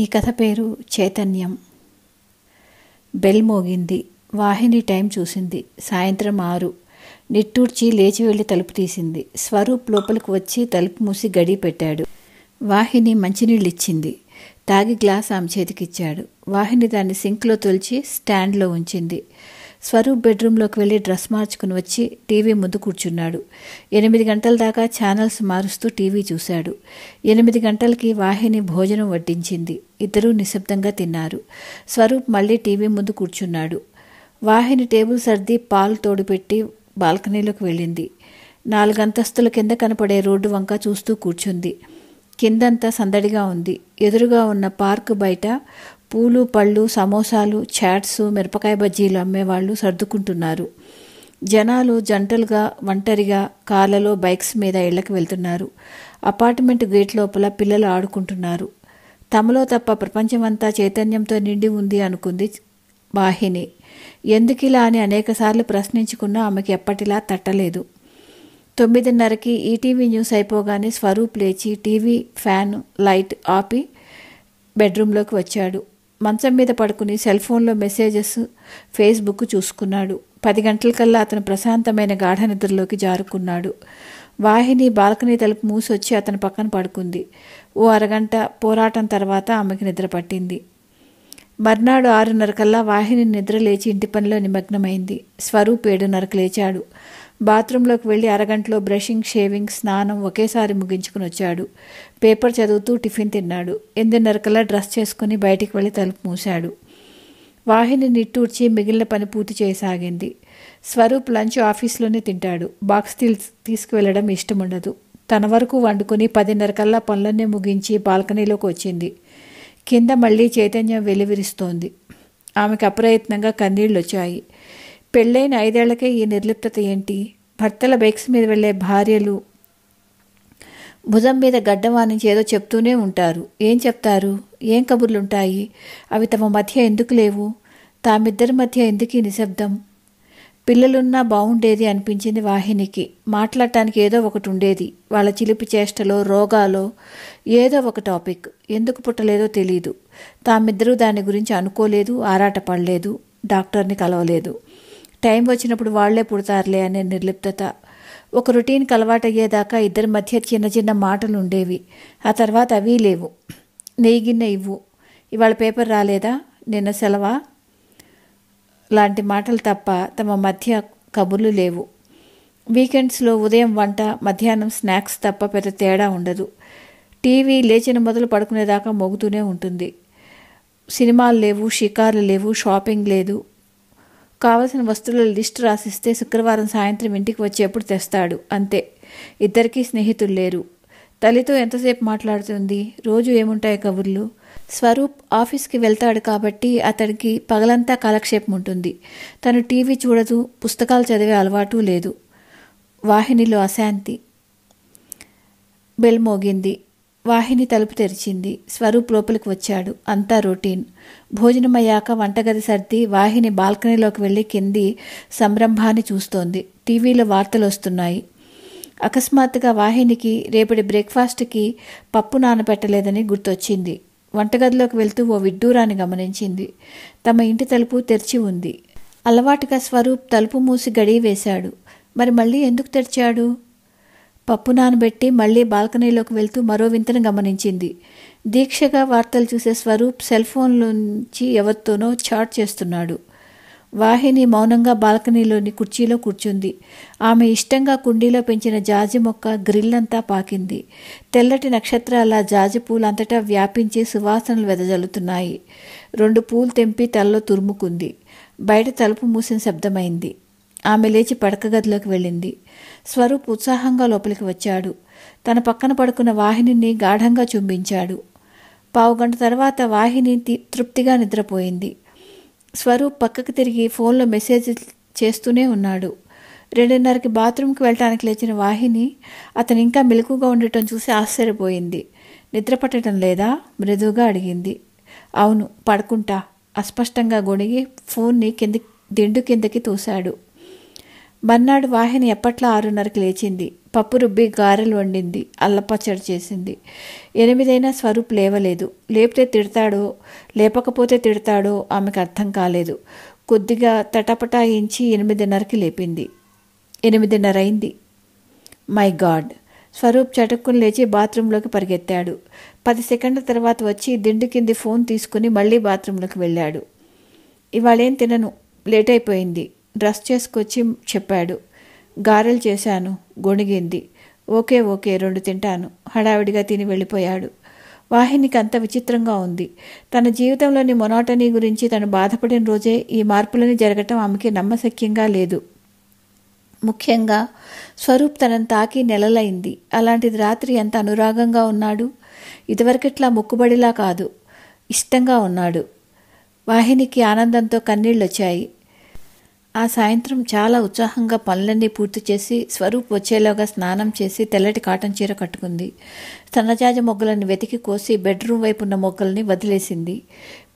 ఈ కథ పేరు చైతన్యం బెల్ మోగింది వాహిని టైం చూసింది సాయంత్రం ఆరు నిట్టూర్చి లేచి వెళ్ళి తలుపు తీసింది స్వరూప్ లోపలికి వచ్చి తలుపు మూసి గడి పెట్టాడు వాహిని మంచినీళ్ళు ఇచ్చింది తాగి గ్లాస్ ఆమె చేతికిచ్చాడు వాహిని దాన్ని సింక్లో తొలిచి స్టాండ్లో ఉంచింది స్వరూప్ బెడ్రూమ్లోకి వెళ్ళి డ్రెస్ మార్చుకుని వచ్చి టీవీ ముందు కూర్చున్నాడు ఎనిమిది గంటల దాకా ఛానల్స్ మారుస్తూ టీవీ చూశాడు ఎనిమిది గంటలకి వాహిని భోజనం వడ్డించింది ఇద్దరూ నిశ్శబ్దంగా తిన్నారు స్వరూప్ మళ్ళీ టీవీ ముందు కూర్చున్నాడు వాహిని టేబుల్ సర్ది పాలు తోడుపెట్టి బాల్కనీలోకి వెళ్ళింది నాలుగంతస్తుల కింద కనపడే రోడ్డు వంక చూస్తూ కూర్చుంది కిందంతా సందడిగా ఉంది ఎదురుగా ఉన్న పార్క్ బయట పూలు పళ్ళు సమోసాలు చాట్స్ మిరపకాయ బజ్జీలు అమ్మేవాళ్ళు సర్దుకుంటున్నారు జనాలు జంటలుగా ఒంటరిగా కార్లలో బైక్స్ మీద ఇళ్లకు వెళ్తున్నారు అపార్ట్మెంట్ గేట్ లోపల పిల్లలు ఆడుకుంటున్నారు తమలో తప్ప ప్రపంచమంతా చైతన్యంతో నిండి ఉంది అనుకుంది వాహిని ఎందుకిలా అని అనేకసార్లు ప్రశ్నించుకున్నా ఆమెకి ఎప్పటిలా తట్టలేదు తొమ్మిదిన్నరకి ఈటీవీ న్యూస్ అయిపోగానే స్వరూప్ లేచి టీవీ ఫ్యాన్ లైట్ ఆపి బెడ్రూమ్లోకి వచ్చాడు మంచం మీద పడుకుని సెల్ ఫోన్లో మెసేజెస్ ఫేస్బుక్ చూసుకున్నాడు పది గంటలకల్లా అతను ప్రశాంతమైన గాఢ నిద్రలోకి జారుకున్నాడు వాహిని బాల్కనీ తలుపు మూసొచ్చి అతని పక్కన పడుకుంది ఓ అరగంట పోరాటం తర్వాత ఆమెకి నిద్ర పట్టింది మర్నాడు ఆరున్నర కల్లా వాహిని నిద్ర లేచి ఇంటి పనిలో నిమగ్నమైంది స్వరూప్ ఏడున్నరకు లేచాడు బాత్రూంలోకి వెళ్ళి అరగంటలో బ్రషింగ్ షేవింగ్ స్నానం ఒకేసారి ముగించుకుని వచ్చాడు పేపర్ చదువుతూ టిఫిన్ తిన్నాడు ఎనిమిదిన్నరకల్లా డ్రెస్ చేసుకుని బయటికి వెళ్ళి తలుపు మూశాడు వాహిని నిట్టూర్చి మిగిలిన పని పూర్తి చేయసాగింది స్వరూప్ లంచ్ ఆఫీస్లోనే తింటాడు బాక్స్ తీసుకువెళ్ళడం ఇష్టం ఉండదు తన వరకు వండుకుని పదిన్నరకల్లా పనులన్నీ ముగించి బాల్కనీలోకి వచ్చింది కింద మళ్ళీ చైతన్యం వెలువిరిస్తోంది ఆమెకు అప్రయత్నంగా కన్నీళ్ళు వచ్చాయి పెళ్ళైన ఐదేళ్లకే ఈ నిర్లిప్తత ఏంటి భర్తల బైక్స్ మీద వెళ్లే భార్యలు భుజం మీద గడ్డవానించి ఏదో చెప్తూనే ఉంటారు ఏం చెప్తారు ఏం కబుర్లుంటాయి అవి తమ మధ్య ఎందుకు లేవు తామిద్దరి మధ్య ఎందుకీ నిశ్శబ్దం పిల్లలున్నా బాగుండేది అనిపించింది వాహినికి మాట్లాడటానికి ఏదో ఒకటి ఉండేది వాళ్ళ చిలిపి చేష్టలో రోగాలో ఏదో ఒక టాపిక్ ఎందుకు పుట్టలేదో తెలియదు తామిద్దరూ దాని గురించి అనుకోలేదు ఆరాటపడలేదు డాక్టర్ని కలవలేదు టైం వచ్చినప్పుడు వాళ్లే పుడతారులే అనే నిర్లిప్తత ఒక రొటీన్కి అలవాటయ్యేదాకా ఇద్దరి మధ్య చిన్న చిన్న మాటలు ఉండేవి ఆ తర్వాత అవి లేవు నెయ్యి గిన్నె ఇవ్వు ఇవాళ పేపర్ రాలేదా నిన్న సెలవా లాంటి మాటలు తప్ప తమ మధ్య కబుర్లు లేవు వీకెండ్స్లో ఉదయం వంట మధ్యాహ్నం స్నాక్స్ తప్ప పెద్ద తేడా ఉండదు టీవీ లేచిన మొదలు పడుకునేదాకా మోగుతూనే ఉంటుంది సినిమాలు లేవు షికార్లు లేవు షాపింగ్ లేదు కావలసిన వస్తువుల లిస్ట్ రాసిస్తే శుక్రవారం సాయంత్రం ఇంటికి వచ్చేప్పుడు తెస్తాడు అంతే ఇద్దరికీ స్నేహితులు లేరు తల్లితో ఎంతసేపు మాట్లాడుతుంది రోజు ఏముంటాయి కబుర్లు స్వరూప్ ఆఫీస్కి వెళ్తాడు కాబట్టి అతడికి పగలంతా కాలక్షేపం ఉంటుంది తను టీవీ చూడదు పుస్తకాలు చదివే అలవాటు లేదు వాహినిలో అశాంతి బెల్ మోగింది వాహిని తలుపు తెరిచింది స్వరూప్ లోపలికి వచ్చాడు అంతా రొటీన్ భోజనమయ్యాక వంటగది సర్ది వాహిని బాల్కనీలోకి వెళ్ళి కింది సంరంభాన్ని చూస్తోంది టీవీలో వార్తలు వస్తున్నాయి అకస్మాత్తుగా వాహినికి రేపటి బ్రేక్ఫాస్ట్కి పప్పు నానబెట్టలేదని గుర్తొచ్చింది వంటగదిలోకి వెళ్తూ ఓ విడ్డూరాన్ని గమనించింది తమ ఇంటి తలుపు తెరిచి ఉంది అలవాటుగా స్వరూప్ తలుపు మూసి గడియ వేశాడు మరి మళ్ళీ ఎందుకు తెరిచాడు పప్పు నానబెట్టి మళ్లీ బాల్కనీలోకి వెళ్తూ మరో వింతను గమనించింది దీక్షగా వార్తలు చూసే స్వరూప్ సెల్ ఫోన్లోంచి ఎవరితోనో చాట్ చేస్తున్నాడు వాహిని మౌనంగా బాల్కనీలోని కుర్చీలో కూర్చుంది ఆమె ఇష్టంగా కుండీలో పెంచిన జాజి మొక్క గ్రిల్లంతా పాకింది తెల్లటి నక్షత్రాల జాజి పూలు అంతటా వ్యాపించి సువాసనలు వెదజల్లుతున్నాయి రెండు పూలు తెంపి తలలో తురుముకుంది బయట తలుపు మూసిన శబ్దమైంది ఆమె లేచి పడక గదిలోకి వెళ్ళింది స్వరూప్ ఉత్సాహంగా లోపలికి వచ్చాడు తన పక్కన పడుకున్న వాహినిని గాఢంగా చుంబించాడు పావుగంట తర్వాత వాహిని తృప్తిగా నిద్రపోయింది స్వరూప్ పక్కకు తిరిగి ఫోన్లో మెసేజ్ చేస్తూనే ఉన్నాడు రెండున్నరకి బాత్రూమ్కి వెళ్ళటానికి లేచిన వాహిని అతను ఇంకా మెలకుగా ఉండటం చూసి ఆశ్చర్యపోయింది నిద్ర పట్టడం లేదా మృదువుగా అడిగింది అవును పడుకుంటా అస్పష్టంగా గొణిగి ఫోన్ని కింద దిండు కిందకి తోశాడు మర్నాడు వాహిని ఎప్పట్లో ఆరున్నరకు లేచింది పప్పు రుబ్బి గారెలు వండింది అల్లపచ్చడి చేసింది ఎనిమిదైనా స్వరూప్ లేవలేదు లేపితే తిడతాడో లేపకపోతే తిడతాడో ఆమెకు అర్థం కాలేదు కొద్దిగా తటపటాయించి ఎనిమిదిన్నరకి లేపింది ఎనిమిదిన్నర అయింది మై గాడ్ స్వరూప్ చటుక్కుని లేచి బాత్రూంలోకి పరిగెత్తాడు పది సెకండ్ల తర్వాత వచ్చి దిండు కింది ఫోన్ తీసుకుని మళ్ళీ బాత్రూంలోకి వెళ్ళాడు ఇవాళేం తినను లేట్ అయిపోయింది డ్రెస్ చేసుకొచ్చి చెప్పాడు గారెలు చేశాను గొణిగింది ఓకే ఓకే రెండు తింటాను హడావిడిగా తిని వెళ్ళిపోయాడు వాహినికి అంత విచిత్రంగా ఉంది తన జీవితంలోని మొనాటనీ గురించి తను బాధపడిన రోజే ఈ మార్పులని జరగటం ఆమెకి నమ్మశక్యంగా లేదు ముఖ్యంగా స్వరూప్ తనను తాకి నెలలైంది అలాంటిది రాత్రి ఎంత అనురాగంగా ఉన్నాడు ఇదివరకట్లా మొక్కుబడిలా కాదు ఇష్టంగా ఉన్నాడు వాహినికి ఆనందంతో కన్నీళ్ళొచ్చాయి ఆ సాయంత్రం చాలా ఉత్సాహంగా పనులన్నీ పూర్తి చేసి స్వరూప్ వచ్చేలోగా స్నానం చేసి తెల్లటి కాటన్ చీర కట్టుకుంది సన్నజాజి మొగ్గలను వెతికి కోసి బెడ్రూమ్ వైపు ఉన్న మొగ్గల్ని వదిలేసింది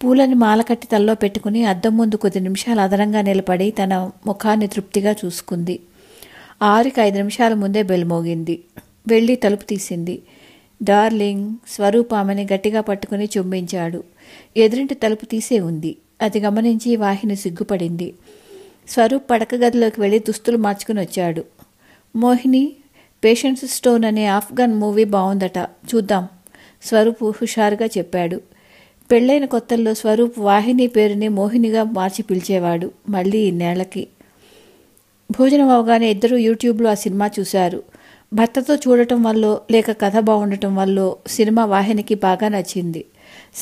పూలని మాల కట్టి తల్లో పెట్టుకుని అద్దం ముందు కొద్ది నిమిషాలు అదనంగా నిలబడి తన ముఖాన్ని తృప్తిగా చూసుకుంది ఆరుకి ఐదు నిమిషాల ముందే బెల్మోగింది వెళ్ళి తలుపు తీసింది డార్లింగ్ స్వరూప్ ఆమెని గట్టిగా పట్టుకుని చుంబించాడు ఎదురింటి తలుపు తీసే ఉంది అది గమనించి వాహిని సిగ్గుపడింది స్వరూప్ పడక గదిలోకి వెళ్ళి దుస్తులు మార్చుకుని వచ్చాడు మోహిని పేషెంట్స్ స్టోన్ అనే ఆఫ్ఘన్ మూవీ బాగుందట చూద్దాం స్వరూప్ హుషారుగా చెప్పాడు పెళ్ళైన కొత్తల్లో స్వరూప్ వాహిని పేరుని మోహినిగా మార్చి పిలిచేవాడు మళ్ళీ ఇన్నేళ్లకి భోజనం అవగానే ఇద్దరు యూట్యూబ్లో ఆ సినిమా చూశారు భర్తతో చూడటం వల్ల లేక కథ బాగుండటం వల్ల సినిమా వాహినికి బాగా నచ్చింది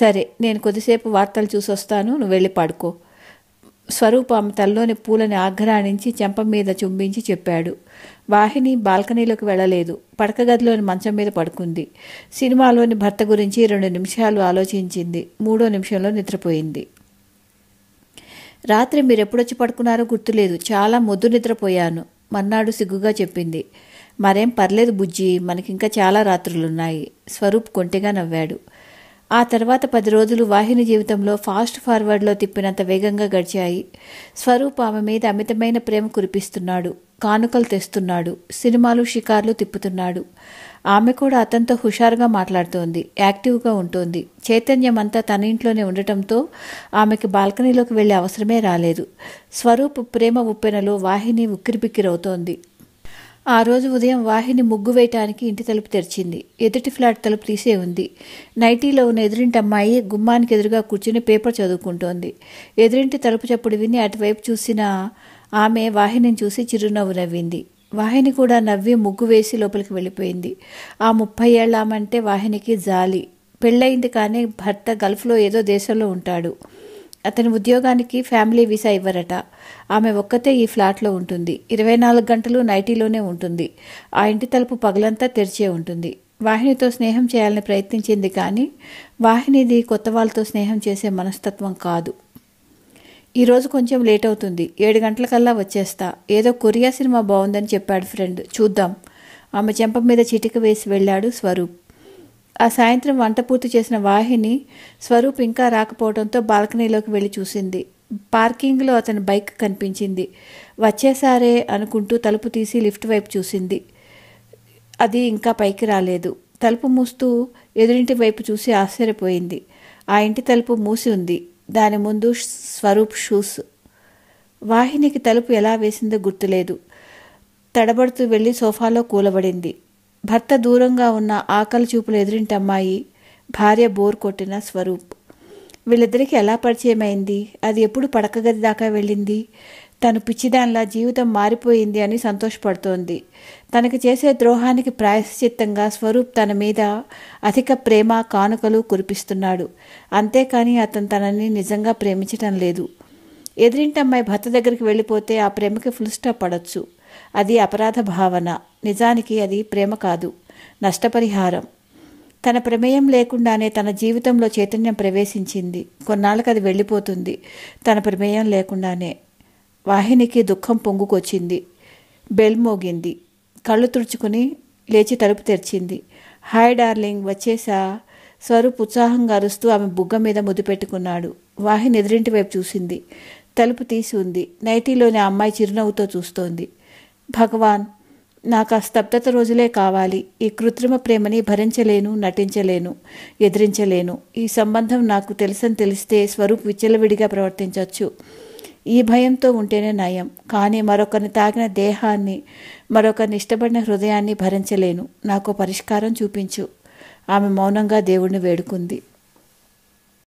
సరే నేను కొద్దిసేపు వార్తలు చూసొస్తాను నువ్వు వెళ్ళి పడుకో స్వరూప ఆమె తల్లోని పూలని ఆఘ్రాణించి చెంప మీద చుంబించి చెప్పాడు వాహిని బాల్కనీలోకి వెళ్ళలేదు పడక గదిలోని మంచం మీద పడుకుంది సినిమాలోని భర్త గురించి రెండు నిమిషాలు ఆలోచించింది మూడో నిమిషంలో నిద్రపోయింది రాత్రి మీరు ఎప్పుడొచ్చి పడుకున్నారో గుర్తులేదు చాలా ముద్దు నిద్రపోయాను మన్నాడు సిగ్గుగా చెప్పింది మరేం పర్లేదు బుజ్జి మనకింకా చాలా రాత్రులున్నాయి స్వరూప్ కొంటిగా నవ్వాడు ఆ తర్వాత పది రోజులు వాహిని జీవితంలో ఫాస్ట్ ఫార్వర్డ్లో తిప్పినంత వేగంగా గడిచాయి స్వరూప్ ఆమె మీద అమితమైన ప్రేమ కురిపిస్తున్నాడు కానుకలు తెస్తున్నాడు సినిమాలు షికార్లు తిప్పుతున్నాడు ఆమె కూడా అతనితో హుషారుగా మాట్లాడుతోంది యాక్టివ్గా ఉంటుంది చైతన్యం అంతా తన ఇంట్లోనే ఉండటంతో ఆమెకి బాల్కనీలోకి వెళ్లే అవసరమే రాలేదు స్వరూప్ ప్రేమ ఉప్పెనలో వాహిని ఉక్కిరిబిక్కిరవుతోంది ఆ రోజు ఉదయం వాహిని ముగ్గు వేయటానికి ఇంటి తలుపు తెరిచింది ఎదుటి ఫ్లాట్ తలుపు తీసే ఉంది నైటీలో ఉన్న ఎదురింటి అమ్మాయి గుమ్మానికి ఎదురుగా కూర్చుని పేపర్ చదువుకుంటోంది ఎదురింటి తలుపు చప్పుడు విని అటువైపు చూసిన ఆమె వాహినిని చూసి చిరునవ్వు నవ్వింది వాహిని కూడా నవ్వి ముగ్గు వేసి లోపలికి వెళ్ళిపోయింది ఆ ముప్పై ఏళ్ళ వాహినికి జాలి పెళ్ళయింది కానీ భర్త గల్ఫ్లో ఏదో దేశంలో ఉంటాడు అతని ఉద్యోగానికి ఫ్యామిలీ వీసా ఇవ్వరట ఆమె ఒక్కతే ఈ ఫ్లాట్లో ఉంటుంది ఇరవై నాలుగు గంటలు నైటీలోనే ఉంటుంది ఆ ఇంటి తలుపు పగలంతా తెరిచే ఉంటుంది వాహినితో స్నేహం చేయాలని ప్రయత్నించింది కానీ వాహినిది కొత్త వాళ్ళతో స్నేహం చేసే మనస్తత్వం కాదు ఈరోజు కొంచెం లేట్ అవుతుంది ఏడు గంటలకల్లా వచ్చేస్తా ఏదో కొరియా సినిమా బాగుందని చెప్పాడు ఫ్రెండ్ చూద్దాం ఆమె చెంప మీద చిటిక వేసి వెళ్ళాడు స్వరూప్ ఆ సాయంత్రం వంట పూర్తి చేసిన వాహిని స్వరూప్ ఇంకా రాకపోవడంతో బాల్కనీలోకి వెళ్ళి చూసింది పార్కింగ్లో అతని బైక్ కనిపించింది వచ్చేసారే అనుకుంటూ తలుపు తీసి లిఫ్ట్ వైపు చూసింది అది ఇంకా పైకి రాలేదు తలుపు మూస్తూ ఎదురింటి వైపు చూసి ఆశ్చర్యపోయింది ఆ ఇంటి తలుపు మూసి ఉంది దాని ముందు స్వరూప్ షూస్ వాహినికి తలుపు ఎలా వేసిందో గుర్తులేదు తడబడుతూ వెళ్ళి సోఫాలో కూలబడింది భర్త దూరంగా ఉన్న ఆకలి చూపులు ఎదురింటమ్మాయి భార్య బోర్ కొట్టిన స్వరూప్ వీళ్ళిద్దరికీ ఎలా పరిచయమైంది అది ఎప్పుడు పడకగది దాకా వెళ్ళింది తను పిచ్చిదానిలా జీవితం మారిపోయింది అని సంతోషపడుతోంది తనకు చేసే ద్రోహానికి ప్రాయశ్చిత్తంగా స్వరూప్ తన మీద అధిక ప్రేమ కానుకలు కురిపిస్తున్నాడు అంతేకాని అతను తనని నిజంగా ప్రేమించటం లేదు ఎదిరింటమ్మాయి భర్త దగ్గరికి వెళ్ళిపోతే ఆ ప్రేమకి ఫుల్ స్టాప్ పడవచ్చు అది అపరాధ భావన నిజానికి అది ప్రేమ కాదు నష్టపరిహారం తన ప్రమేయం లేకుండానే తన జీవితంలో చైతన్యం ప్రవేశించింది కొన్నాళ్ళకి అది వెళ్ళిపోతుంది తన ప్రమేయం లేకుండానే వాహినికి దుఃఖం పొంగుకొచ్చింది బెల్ మోగింది కళ్ళు తుడుచుకుని లేచి తలుపు తెరిచింది హాయ్ డార్లింగ్ వచ్చేసా స్వరూప్ ఉత్సాహంగా అరుస్తూ ఆమె బుగ్గ మీద ముద్దు పెట్టుకున్నాడు వాహిని ఎదురింటి వైపు చూసింది తలుపు తీసి ఉంది నైటీలోని అమ్మాయి చిరునవ్వుతో చూస్తోంది భగవాన్ నాకు ఆ స్తబ్దత రోజులే కావాలి ఈ కృత్రిమ ప్రేమని భరించలేను నటించలేను ఎదిరించలేను ఈ సంబంధం నాకు తెలుసని తెలిస్తే స్వరూప్ విచ్చలవిడిగా ప్రవర్తించవచ్చు ఈ భయంతో ఉంటేనే నయం కానీ మరొకరిని తాగిన దేహాన్ని మరొకరిని ఇష్టపడిన హృదయాన్ని భరించలేను నాకు పరిష్కారం చూపించు ఆమె మౌనంగా దేవుణ్ణి వేడుకుంది